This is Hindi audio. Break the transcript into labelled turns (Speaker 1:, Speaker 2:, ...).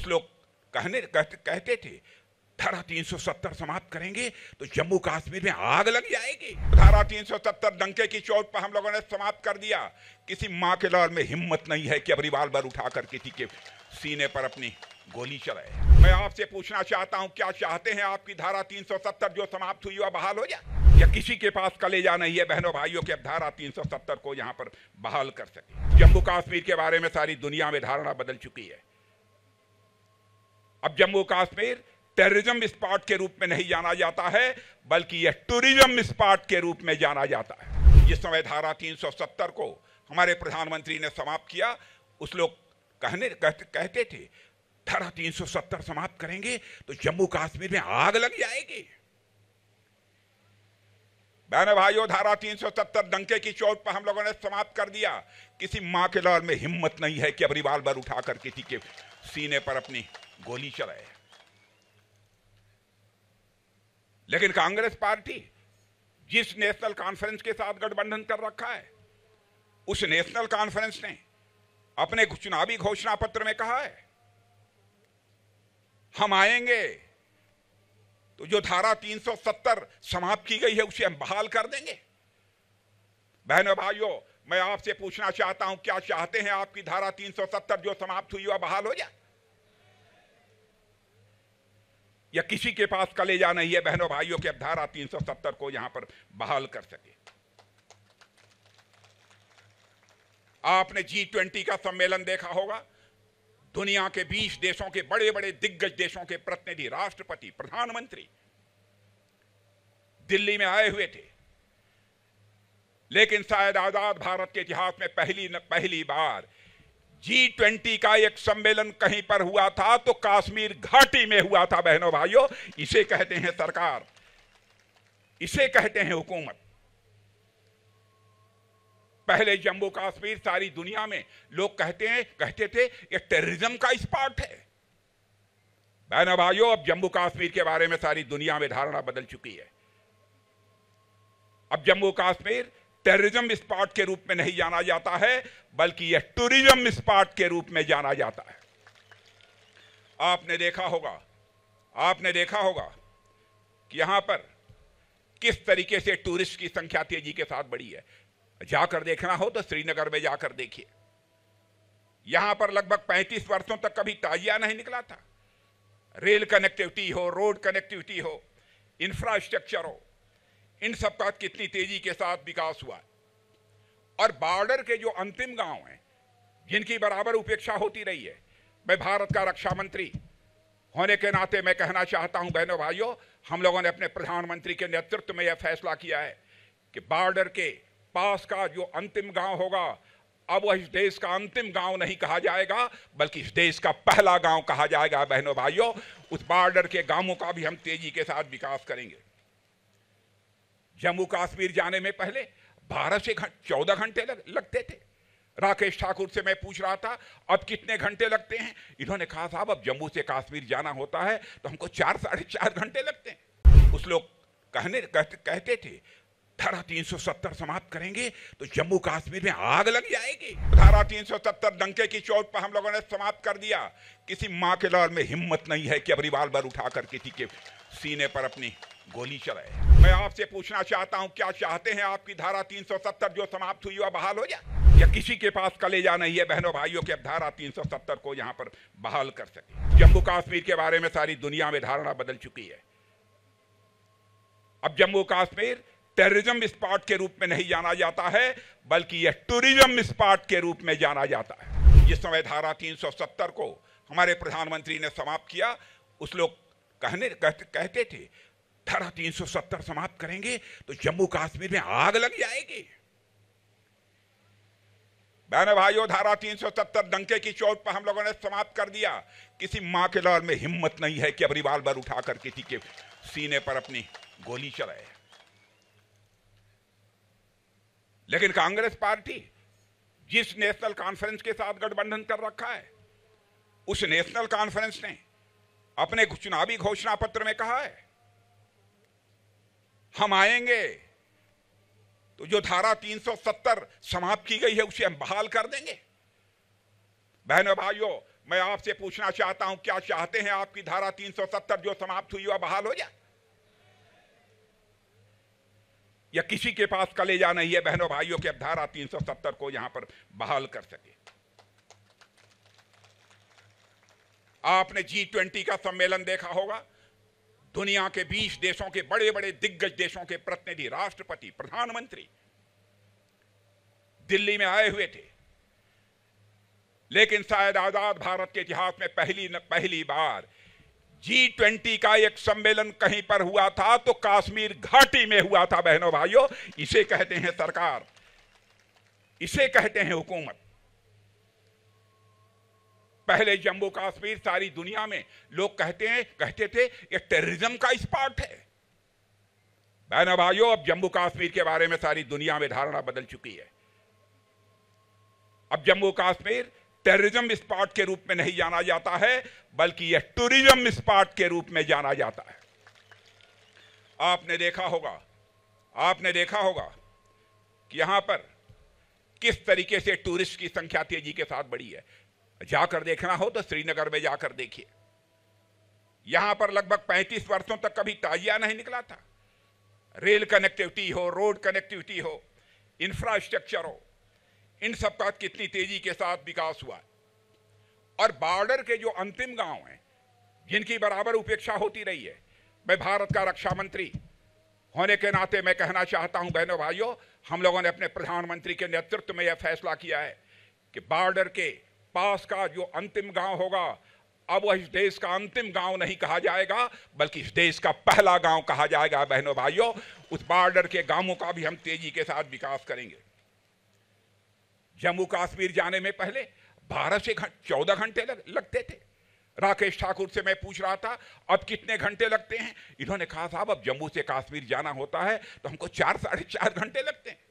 Speaker 1: कुछ लोग कहने कहते, कहते थे धारा 370 समाप्त करेंगे तो जम्मू कश्मीर में आग लग जाएगी धारा 370 डंके की चोट पर हम लोगों ने समाप्त कर दिया किसी माँ के लाल में हिम्मत नहीं है कि अब रिवाल्वर कर किसी के सीने पर अपनी गोली चलाए मैं आपसे पूछना चाहता हूँ क्या चाहते हैं आपकी धारा 370 जो समाप्त हुई वह बहाल हो जाए या किसी के पास कलेजा नहीं है बहनों भाइयों की अब धारा तीन को यहाँ पर बहाल कर सके जम्मू कश्मीर के बारे में सारी दुनिया में धारणा बदल चुकी है अब जम्मू कश्मीर टेररिज्म स्पॉट के रूप में नहीं जाना जाता है बल्कि यह टूरिज्म स्पॉट के रूप में जाना जाता है जिस समय धारा 370 को हमारे प्रधानमंत्री ने समाप्त किया उस लोग कहने कहते, कहते थे धारा 370 समाप्त करेंगे तो जम्मू कश्मीर में आग लग जाएगी बहनों भाइयों धारा 370 डंके की चोट पर हम लोगों ने समाप्त कर दिया किसी माँ के लौर में हिम्मत नहीं है कि अब रिवाल्वर उठाकर किसी के सीने पर अपनी गोली चलाए लेकिन कांग्रेस पार्टी जिस नेशनल कॉन्फ्रेंस के साथ गठबंधन कर रखा है उस नेशनल कॉन्फ्रेंस ने अपने चुनावी घोषणा पत्र में कहा है हम आएंगे तो जो धारा 370 समाप्त की गई है उसे हम बहाल कर देंगे बहनों भाइयों मैं आपसे पूछना चाहता हूं क्या चाहते हैं आपकी धारा 370 जो समाप्त हुई वह बहाल हो जाए या किसी के पास कलेजा नहीं है बहनों भाइयों की अब धारा 370 को यहां पर बहाल कर सके आपने जी ट्वेंटी का सम्मेलन देखा होगा दुनिया के 20 देशों के बड़े बड़े दिग्गज देशों के प्रतिनिधि राष्ट्रपति प्रधानमंत्री दिल्ली में आए हुए थे लेकिन शायद आजाद भारत के इतिहास में पहली न पहली बार जी ट्वेंटी का एक सम्मेलन कहीं पर हुआ था तो काश्मीर घाटी में हुआ था बहनों भाइयों इसे कहते हैं सरकार इसे कहते हैं हुकूमत पहले जम्मू कश्मीर सारी दुनिया में लोग कहते हैं कहते थे ये टेररिज्म का स्पॉट है बहनों भाइयों अब जम्मू कश्मीर के बारे में सारी दुनिया में धारणा बदल चुकी है अब जम्मू कश्मीर टेररिज्म स्पॉट के रूप में नहीं जाना जाता है बल्कि यह टूरिज्म स्पॉट के रूप में जाना जाता है आपने देखा होगा आपने देखा होगा कि यहां पर किस तरीके से टूरिस्ट की संख्या तेजी के साथ बढ़ी है जाकर देखना हो तो श्रीनगर में जाकर देखिए यहां पर लगभग 35 वर्षों तक कभी ताजिया नहीं निकला था रेल कनेक्टिविटी हो रोड कनेक्टिविटी हो इंफ्रास्ट्रक्चर हो इन सब का कितनी तेजी के साथ विकास हुआ है और बॉर्डर के जो अंतिम गांव हैं जिनकी बराबर उपेक्षा होती रही है मैं भारत का रक्षा मंत्री होने के नाते मैं कहना चाहता हूं बहनों भाइयों हम लोगों ने अपने प्रधानमंत्री के नेतृत्व में यह फैसला किया है कि बॉर्डर के पास का जो अंतिम गांव होगा अब वह इस देश का अंतिम गांव नहीं कहा जाएगा बल्कि इस देश का पहला गांव कहा जाएगा बहनों भाइयों उस बॉर्डर के गांवों का भी हम तेजी के साथ विकास करेंगे जम्मू कश्मीर जाने में पहले भारत से चौदह घंटे लग, लगते थे राकेश ठाकुर से मैं पूछ रहा था अब कितने घंटे लगते हैं इन्होंने कहा साहब अब जम्मू से कश्मीर जाना होता है तो हमको चार साढ़े चार घंटे लगते हैं उस लोग कहने कहते, कहते थे धारा 370 समाप्त करेंगे तो जम्मू कश्मीर में आग लग जाएगी धारा 370 डंके की चोट पर हम लोगों ने समाप्त कर दिया किसी माँ के लाल में हिम्मत नहीं है कि अब रिवाल्वर उठा कर किसी के सीने पर अपनी गोली चलाए मैं आपसे पूछना चाहता हूँ क्या चाहते हैं आपकी धारा 370 जो समाप्त हुई वह बहाल हो जाए या किसी के पास कलेजा नहीं है बहनों भाइयों के अब धारा 370 को यहाँ पर बहाल कर सके जम्मू कश्मीर के बारे में सारी दुनिया में धारणा बदल चुकी है अब जम्मू कश्मीर टेररिज्म स्पॉट के रूप में नहीं जाना जाता है बल्कि यह टूरिज्म स्पॉट के रूप में जाना जाता है ये समय धारा 370 को हमारे प्रधानमंत्री ने समाप्त किया उस लोग कहने कहते, कहते थे धारा 370 समाप्त करेंगे तो जम्मू कश्मीर में आग लग जाएगी बहन भाइयों धारा 370 डंके की चोट पर हम लोगों ने समाप्त कर दिया किसी माँ के लौर में हिम्मत नहीं है कि अब रिवाल्वर उठाकर किसी के सीने पर अपनी गोली चलाए लेकिन कांग्रेस पार्टी जिस नेशनल कॉन्फ्रेंस के साथ गठबंधन कर रखा है उस नेशनल कॉन्फ्रेंस ने अपने चुनावी घोषणा पत्र में कहा है हम आएंगे तो जो धारा 370 समाप्त की गई है उसे हम बहाल कर देंगे बहनों भाइयों मैं आपसे पूछना चाहता हूं क्या चाहते हैं आपकी धारा 370 जो समाप्त हुई वह बहाल हो जाए या किसी के पास कलेजा नहीं है बहनों भाइयों की अब धारा 370 को यहां पर बहाल कर सके आपने जी ट्वेंटी का सम्मेलन देखा होगा दुनिया के 20 देशों के बड़े बड़े दिग्गज देशों के प्रतिनिधि राष्ट्रपति प्रधानमंत्री दिल्ली में आए हुए थे लेकिन शायद आजाद भारत के इतिहास में पहली न, पहली बार जी ट्वेंटी का एक सम्मेलन कहीं पर हुआ था तो काश्मीर घाटी में हुआ था बहनों भाइयों इसे कहते हैं सरकार इसे कहते हैं हुकूमत पहले जम्मू कश्मीर सारी दुनिया में लोग कहते हैं कहते थे ये टेररिज्म का स्पॉट है बहनों भाइयों अब जम्मू कश्मीर के बारे में सारी दुनिया में धारणा बदल चुकी है अब जम्मू कश्मीर टेररिज्म स्पॉट के रूप में नहीं जाना जाता है बल्कि यह टूरिज्म स्पॉट के रूप में जाना जाता है आपने देखा होगा आपने देखा होगा कि यहां पर किस तरीके से टूरिस्ट की संख्या तेजी के साथ बढ़ी है जाकर देखना हो तो श्रीनगर में जाकर देखिए यहां पर लगभग 35 वर्षों तक कभी ताजिया नहीं निकला था रेल कनेक्टिविटी हो रोड कनेक्टिविटी हो इंफ्रास्ट्रक्चर हो इन सब का कितनी तेजी के साथ विकास हुआ है और बॉर्डर के जो अंतिम गांव हैं जिनकी बराबर उपेक्षा होती रही है मैं भारत का रक्षा मंत्री होने के नाते मैं कहना चाहता हूं बहनों भाइयों हम लोगों ने अपने प्रधानमंत्री के नेतृत्व में यह फैसला किया है कि बॉर्डर के पास का जो अंतिम गांव होगा अब वह इस देश का अंतिम गांव नहीं कहा जाएगा बल्कि इस देश का पहला गांव कहा जाएगा बहनों भाइयों उस बॉर्डर के गांवों का भी हम तेजी के साथ विकास करेंगे जम्मू कश्मीर जाने में पहले बारह से चौदह घंटे लग, लगते थे राकेश ठाकुर से मैं पूछ रहा था अब कितने घंटे लगते हैं इन्होंने कहा साहब अब जम्मू से कश्मीर जाना होता है तो हमको चार साढ़े चार घंटे लगते हैं